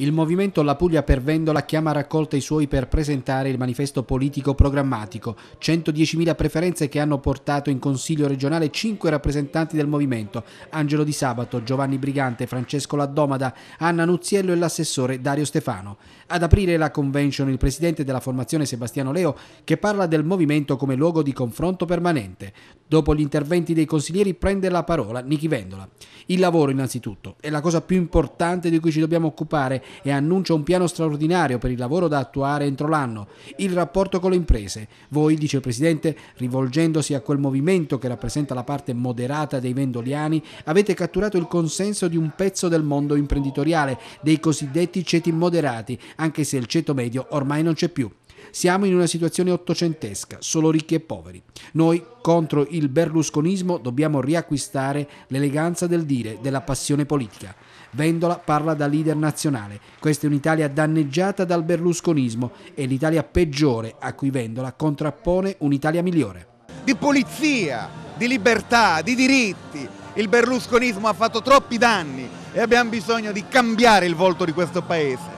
Il movimento La Puglia per Vendola chiama a raccolta i suoi per presentare il manifesto politico programmatico. 110.000 preferenze che hanno portato in Consiglio regionale 5 rappresentanti del movimento, Angelo Di Sabato, Giovanni Brigante, Francesco Laddomada, Anna Nuziello e l'assessore Dario Stefano. Ad aprire la convention il presidente della formazione Sebastiano Leo che parla del movimento come luogo di confronto permanente. Dopo gli interventi dei consiglieri prende la parola Nichi Vendola. Il lavoro innanzitutto è la cosa più importante di cui ci dobbiamo occupare e annuncia un piano straordinario per il lavoro da attuare entro l'anno, il rapporto con le imprese. Voi, dice il Presidente, rivolgendosi a quel movimento che rappresenta la parte moderata dei vendoliani, avete catturato il consenso di un pezzo del mondo imprenditoriale, dei cosiddetti ceti moderati, anche se il ceto medio ormai non c'è più. Siamo in una situazione ottocentesca, solo ricchi e poveri. Noi, contro il berlusconismo, dobbiamo riacquistare l'eleganza del dire, della passione politica. Vendola parla da leader nazionale. Questa è un'Italia danneggiata dal berlusconismo e l'Italia peggiore a cui Vendola contrappone un'Italia migliore. Di polizia, di libertà, di diritti. Il berlusconismo ha fatto troppi danni e abbiamo bisogno di cambiare il volto di questo paese.